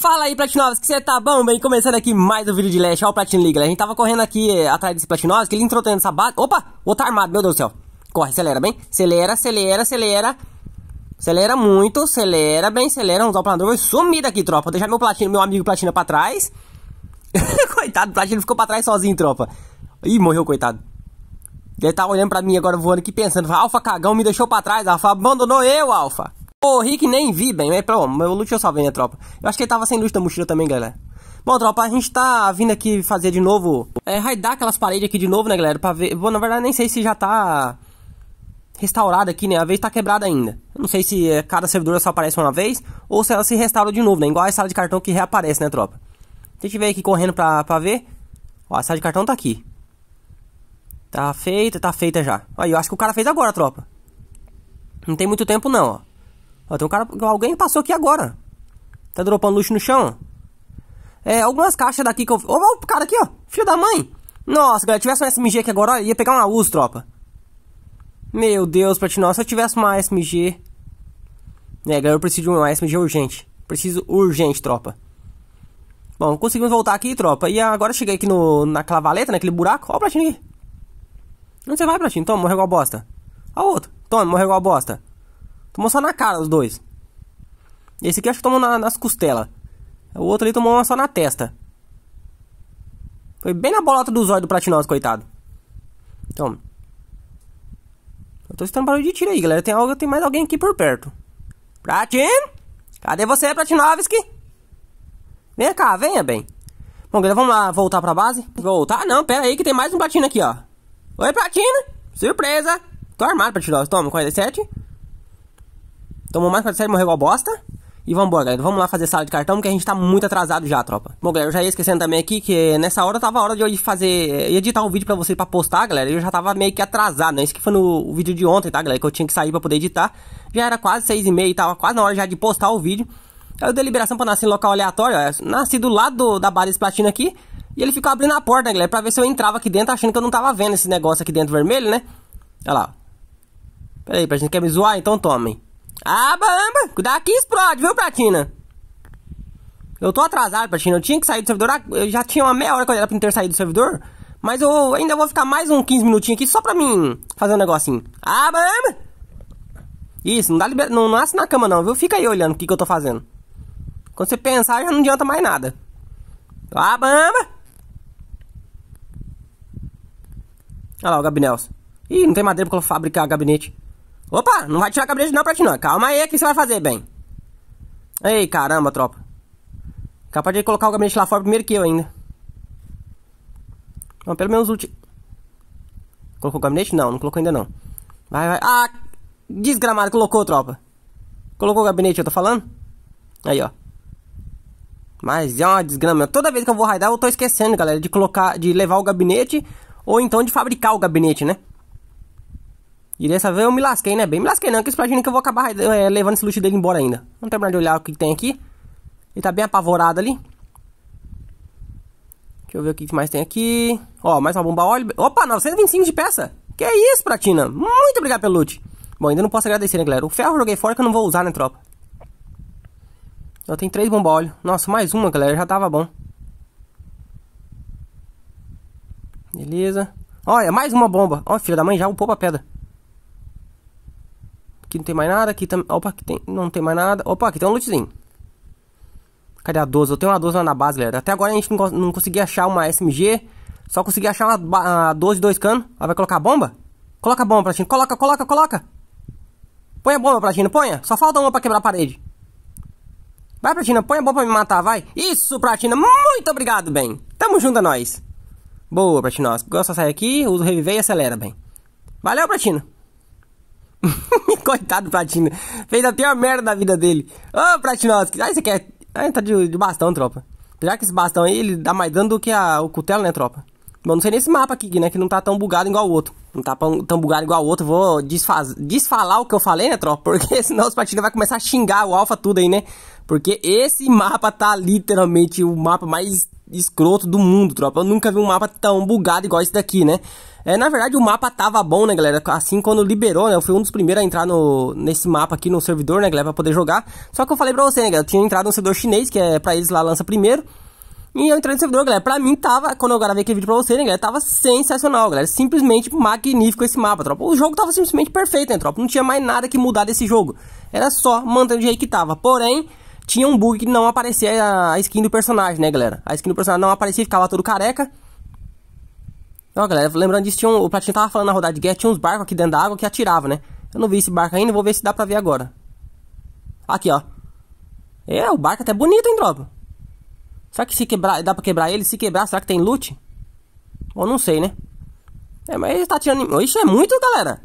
Fala aí, que você tá bom? Bem, começando aqui mais um vídeo de Leste. Olha o liga. League, né? A gente tava correndo aqui eh, atrás desse que ele entrou tendo essa base... Opa! O outro tá armado, meu Deus do céu. Corre, acelera, bem. Acelera, acelera, acelera. Acelera muito, acelera, bem, acelera. Vamos usar o planador, vou sumir daqui, tropa. Vou deixar meu platino, meu amigo Platina pra trás. coitado, o Platino ficou pra trás sozinho, tropa. Ih, morreu, coitado. Ele tá olhando pra mim agora voando aqui pensando, Alfa cagão me deixou pra trás, Alfa abandonou eu, Alfa. O Rick nem vi bem, é pronto, meu loot eu salvei, né, tropa? Eu acho que ele tava sem luz da mochila também, galera. Bom, tropa, a gente tá vindo aqui fazer de novo, é, raidar aquelas paredes aqui de novo, né, galera, pra ver... Bom, na verdade, nem sei se já tá restaurada aqui, né, a vez tá quebrada ainda. não sei se é, cada servidor só aparece uma vez, ou se ela se restaura de novo, né, igual a sala de cartão que reaparece, né, tropa? Deixa eu ver aqui correndo pra, pra ver. Ó, a sala de cartão tá aqui. Tá feita, tá feita já. Aí, eu acho que o cara fez agora, tropa. Não tem muito tempo, não, ó. Ó, tem um cara, alguém passou aqui agora. Tá dropando luxo no chão. É, algumas caixas daqui que eu... Ó, o cara aqui, ó. Filho da mãe. Nossa, galera, tivesse uma SMG aqui agora, ó, ia pegar uma luz tropa. Meu Deus, Platinó, se eu tivesse uma SMG... É, galera, eu preciso de uma SMG urgente. Preciso urgente, tropa. Bom, conseguimos voltar aqui, tropa. E agora cheguei aqui no, na clavaleta, naquele buraco. Ó o Platino aqui. Onde você vai, Platino? Toma, morreu igual bosta. Ó outro. Toma, morreu igual bosta. Tomou só na cara os dois. Esse aqui acho que tomou na, nas costelas. O outro ali tomou uma só na testa. Foi bem na bolota dos olhos do Platinosa, coitado. Então. Eu tô escutando barulho de tiro aí, galera. Tem, algo, tem mais alguém aqui por perto. Pratin! Cadê você, Platinovski? Vem cá, venha bem. Bom, galera, vamos lá voltar pra base? Voltar? Não, pera aí que tem mais um Platino aqui, ó. Oi, Platino Surpresa! Tô armado, Platinovski. Toma, 47. Tomou mais pra série, morreu igual bosta. E vambora, galera. Vamos lá fazer sala de cartão, porque a gente tá muito atrasado já, tropa. Bom, galera, eu já ia esquecendo também aqui que nessa hora tava a hora de eu fazer. editar um vídeo pra vocês pra postar, galera. Eu já tava meio que atrasado, né? Isso que foi no vídeo de ontem, tá, galera? Que eu tinha que sair pra poder editar. Já era quase seis e meia e tava quase na hora já de postar o vídeo. Aí eu dei liberação pra nascer em local aleatório, ó. Nasci do lado do, da base platina aqui. E ele ficou abrindo a porta, né, galera, pra ver se eu entrava aqui dentro, achando que eu não tava vendo esse negócio aqui dentro vermelho, né? Olha lá. Pera aí, pra gente quer me zoar? Então tomem. Ah, bamba! Cuidado que explode, viu, Platina? Eu tô atrasado, Platina. Eu tinha que sair do servidor. Ah, eu já tinha uma meia hora que eu era pra não ter saído do servidor. Mas eu ainda vou ficar mais uns 15 minutinhos aqui só pra mim fazer um negocinho. Ah, bamba! Isso, não, dá liber... não nasce é assim na cama não, viu? Fica aí olhando o que, que eu tô fazendo. Quando você pensar, já não adianta mais nada. Ah, bamba! Olha lá o Gabinelson. Ih, não tem madeira pra fabricar gabinete. Opa, não vai tirar a cabeça não pra ti não. Calma aí, o que você vai fazer, bem? Ei, caramba, tropa. Capaz de colocar o gabinete lá fora primeiro que eu ainda. Não, pelo menos o último. Colocou o gabinete? Não, não colocou ainda não. Vai, vai. Ah, desgramado, colocou, tropa. Colocou o gabinete, eu tô falando? Aí, ó. Mas é uma desgrama. Toda vez que eu vou raidar, eu tô esquecendo, galera, de colocar, de levar o gabinete ou então de fabricar o gabinete, né? E dessa vez eu me lasquei, né? Bem me lasquei não, que esse que eu vou acabar é, levando esse loot dele embora ainda. tem terminar de olhar o que, tem aqui. Ele tá bem apavorado ali. Deixa eu ver o que mais tem aqui. Ó, mais uma bomba óleo. Opa, 925 de peça. Que isso, Platina. Muito obrigado pelo loot. Bom, ainda não posso agradecer, né, galera? O ferro eu joguei fora que eu não vou usar, né, tropa? Eu tenho três bomba óleo. Nossa, mais uma, galera. Já tava bom. Beleza. Olha, é mais uma bomba. Ó, filha da mãe, já upou pra pedra. Aqui não tem mais nada. Aqui também. Opa, aqui tem... não tem mais nada. Opa, aqui tem um lootzinho. Cadê a 12? Eu tenho uma 12 lá na base, galera. Até agora a gente não, não conseguia achar uma SMG. Só consegui achar uma, a 12 dois canos. Ela vai colocar a bomba? Coloca a bomba, Platino. Coloca, coloca, coloca. Põe a bomba, Platino. Ponha. Só falta uma pra quebrar a parede. Vai, Platina, põe a bomba pra me matar, vai. Isso, Platina, muito obrigado, bem. Tamo junto a é nós. Boa, Platina. Gosta de sair aqui, usa reviver e acelera, bem. Valeu, Platina. Coitado do Platina. Fez a pior merda da vida dele. Ô, oh, Platinovski. Ai, você quer... Ai, tá de, de bastão, tropa. já que esse bastão aí, ele dá mais dano do que a, o cutelo, né, tropa? Bom, não sei nesse mapa aqui, né? Que não tá tão bugado igual o outro. Não tá tão bugado igual o outro. Vou desfaz... desfalar o que eu falei, né, tropa? Porque senão os Platina vai começar a xingar o alfa tudo aí, né? Porque esse mapa tá literalmente o mapa mais escroto do mundo, tropa. Eu nunca vi um mapa tão bugado igual esse daqui, né? É, na verdade o mapa tava bom, né, galera? Assim quando liberou, né? Eu fui um dos primeiros a entrar no, nesse mapa aqui no servidor, né, galera, pra poder jogar. Só que eu falei pra você, né, galera? Eu tinha entrado no servidor chinês, que é pra eles lá lança primeiro. E eu entrei no servidor, galera. Pra mim tava, quando eu gravei aquele vídeo pra você, né, galera? Tava sensacional, galera. Simplesmente magnífico esse mapa, tropa. O jogo tava simplesmente perfeito, né, tropa? Não tinha mais nada que mudar desse jogo. Era só mantendo o jeito que tava. Porém, tinha um bug que não aparecia a skin do personagem, né, galera? A skin do personagem não aparecia, ficava todo careca. Ó, galera, lembrando disso, tinha um, o Platinho tava falando na rodada de guerra, tinha uns barcos aqui dentro da água que atirava, né? Eu não vi esse barco ainda, vou ver se dá pra ver agora. Aqui, ó. É, o barco é até bonito, hein, droga? Será que se quebrar, dá pra quebrar ele? Se quebrar, será que tem loot? ou não sei, né? É, mas ele tá tirando... Isso é muito, galera!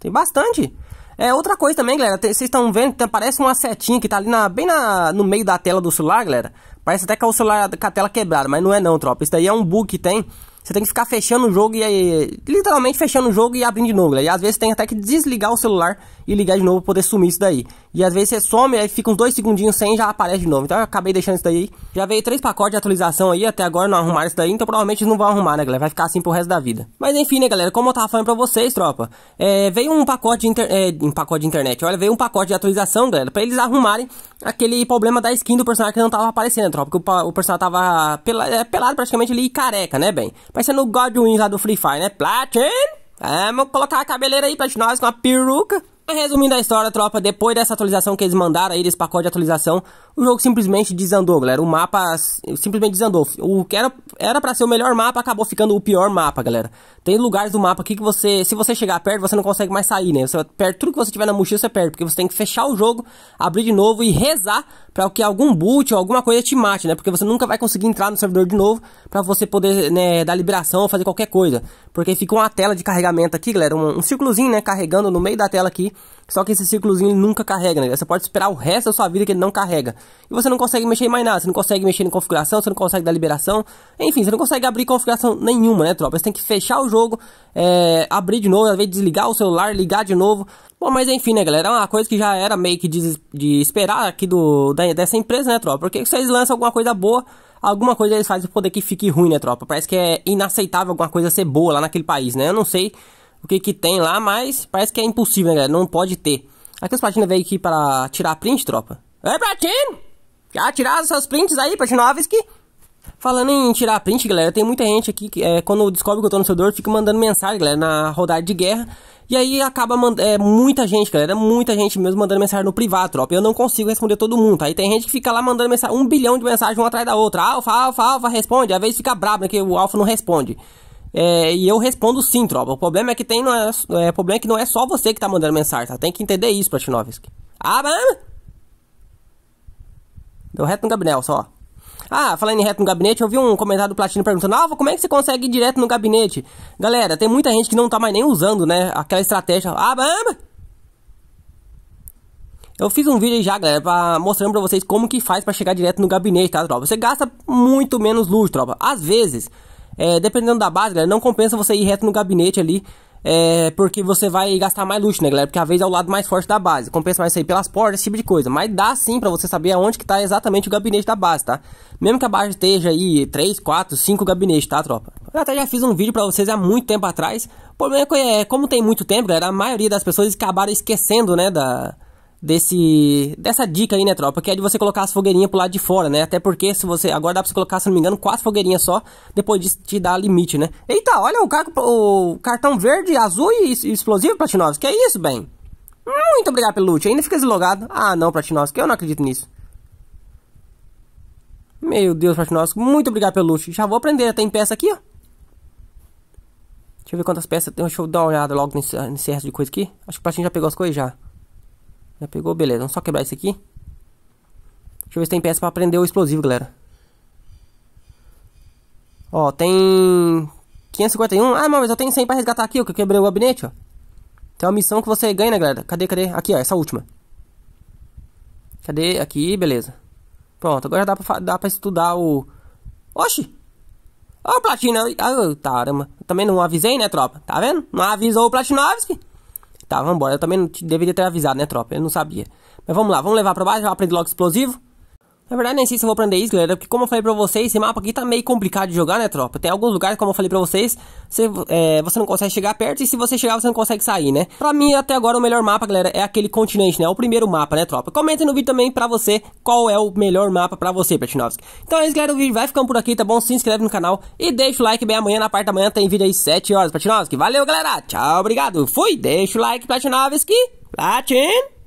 Tem bastante! É, outra coisa também, galera, vocês estão vendo, parece uma setinha que tá ali na, bem na, no meio da tela do celular, galera. Parece até que é o celular com a tela quebrada, mas não é não, tropa. Isso daí é um bug que tem. Você tem que ficar fechando o jogo e aí, literalmente fechando o jogo e abrindo de novo, galera. E às vezes tem até que desligar o celular e ligar de novo pra poder sumir isso daí. E às vezes você some, aí fica uns dois segundinhos sem já aparece de novo. Então eu acabei deixando isso daí. Já veio três pacotes de atualização aí, até agora não arrumaram isso daí, então provavelmente não vão arrumar, né, galera? Vai ficar assim pro resto da vida. Mas enfim, né, galera, como eu tava falando pra vocês, tropa, é, veio um pacote de É, um pacote de internet, olha, veio um pacote de atualização, galera, pra eles arrumarem aquele problema da skin do personagem que não tava aparecendo, tropa, porque o, o personagem tava pela... é, pelado praticamente ali e careca, né, bem? Parecendo o Godwin lá do Free Fire, né? Platin! Vamos colocar a cabeleira aí pra nós com a peruca. Resumindo a história, tropa, depois dessa atualização que eles mandaram aí, desse pacote de atualização, o jogo simplesmente desandou, galera. O mapa simplesmente desandou. O que era, era pra ser o melhor mapa acabou ficando o pior mapa, galera. Tem lugares do mapa aqui que você, se você chegar perto, você não consegue mais sair, né? Você perde tudo que você tiver na mochila, você perde, porque você tem que fechar o jogo, abrir de novo e rezar pra que algum boot ou alguma coisa te mate, né? Porque você nunca vai conseguir entrar no servidor de novo pra você poder, né, dar liberação ou fazer qualquer coisa porque ficou uma tela de carregamento aqui, galera, um, um círculozinho, né, carregando no meio da tela aqui, só que esse círculozinho nunca carrega, né, você pode esperar o resto da sua vida que ele não carrega, e você não consegue mexer em mais nada, você não consegue mexer em configuração, você não consegue dar liberação, enfim, você não consegue abrir configuração nenhuma, né, tropa, você tem que fechar o jogo, é, abrir de novo, às vezes desligar o celular, ligar de novo, Bom, mas enfim, né, galera? É uma coisa que já era meio que de, de esperar aqui do, da, dessa empresa, né, tropa? Porque vocês lançam alguma coisa boa Alguma coisa eles fazem pra poder que fique ruim, né, tropa? Parece que é inaceitável alguma coisa ser boa lá naquele país, né? Eu não sei o que que tem lá, mas parece que é impossível, né, galera? Não pode ter. Aqui os Platina veio aqui para tirar print, tropa. É, Platino! Já tiraram seus prints aí, Platino Alves, que... Falando em tirar print, galera, tem muita gente aqui que é, quando descobre que eu tô no servidor, fica mandando mensagem, galera, na rodada de guerra. E aí acaba é, muita gente, galera, muita gente mesmo mandando mensagem no privado, tropa. Eu não consigo responder todo mundo. Aí tá? tem gente que fica lá mandando mensagem, um bilhão de mensagens uma atrás da outra. Alfa, alfa, alfa, responde. Às vezes fica brabo, né, que o alfa não responde. É, e eu respondo sim, tropa. O problema é que tem, não é, é, problema é que não é só você que tá mandando mensagem, tá? Tem que entender isso, Pratinovski. Ah, mano! Deu reto no Gabriel, só. Ah, falando em reto no gabinete, eu vi um comentário do Platino perguntando: Alva, como é que você consegue ir direto no gabinete? Galera, tem muita gente que não tá mais nem usando, né? Aquela estratégia. Ah, bamba! Ah, eu fiz um vídeo já, galera, pra, mostrando pra vocês como que faz para chegar direto no gabinete, tá, tropa? Você gasta muito menos luz, tropa. Às vezes, é, dependendo da base, galera, não compensa você ir reto no gabinete ali é, porque você vai gastar mais luxo, né, galera? Porque a vez é o lado mais forte da base. Compensa mais sair pelas portas, esse tipo de coisa. Mas dá sim para você saber aonde que tá exatamente o gabinete da base, tá? Mesmo que a base esteja aí 3, 4, 5 gabinetes, tá, tropa? Eu até já fiz um vídeo para vocês há muito tempo atrás. O problema é, que, é, como tem muito tempo, galera, a maioria das pessoas acabaram esquecendo, né, da desse dessa dica aí, né, tropa? Que é de você colocar as fogueirinhas pro lado de fora, né? Até porque se você agora dá pra você colocar, se não me engano, quatro fogueirinhas só, depois disso te dá limite, né? Eita, olha o, car o cartão verde, azul e, e explosivo, Platinovski. Que é isso, bem? Muito obrigado pelo loot. Ainda fica deslogado. Ah, não, Platinovski, eu não acredito nisso. Meu Deus, Platinovski, muito obrigado pelo loot. Já vou aprender, tem peça aqui, ó. Deixa eu ver quantas peças tem. Deixa eu dar uma olhada logo nesse, nesse resto de coisa aqui. Acho que o Platinho já pegou as coisas já. Já pegou, beleza. Vamos só quebrar isso aqui. Deixa eu ver se tem peça pra prender o explosivo, galera. Ó, tem... 551. Ah, mas eu tenho 100 pra resgatar aqui, ó, que eu quebrei o gabinete, ó. Tem uma missão que você ganha, né, galera? Cadê, cadê? Aqui, ó, essa última. Cadê? Aqui, beleza. Pronto, agora dá pra, dá pra estudar o... Oxi! Ó oh, o Platina! Ah, oh, tarama. também não avisei, né, tropa? Tá vendo? Não avisou o Platinovski. Tá, vambora. Eu também não te, deveria ter avisado, né, tropa? Eu não sabia. Mas vamos lá, vamos levar pra baixo, aprender logo explosivo. Na verdade, nem sei se eu vou aprender isso, galera, porque como eu falei pra vocês, esse mapa aqui tá meio complicado de jogar, né, tropa? Tem alguns lugares, como eu falei pra vocês, você, é, você não consegue chegar perto, e se você chegar, você não consegue sair, né? Pra mim, até agora, o melhor mapa, galera, é aquele continente, né? É o primeiro mapa, né, tropa? comenta no vídeo também pra você qual é o melhor mapa pra você, Petinovski. Então é isso, galera, o vídeo vai ficando por aqui, tá bom? Se inscreve no canal e deixa o like bem amanhã, na parte da manhã tem vídeo aí 7 horas, Petinovski. Valeu, galera! Tchau, obrigado! Fui! Deixa o like, Petinovski! Platin!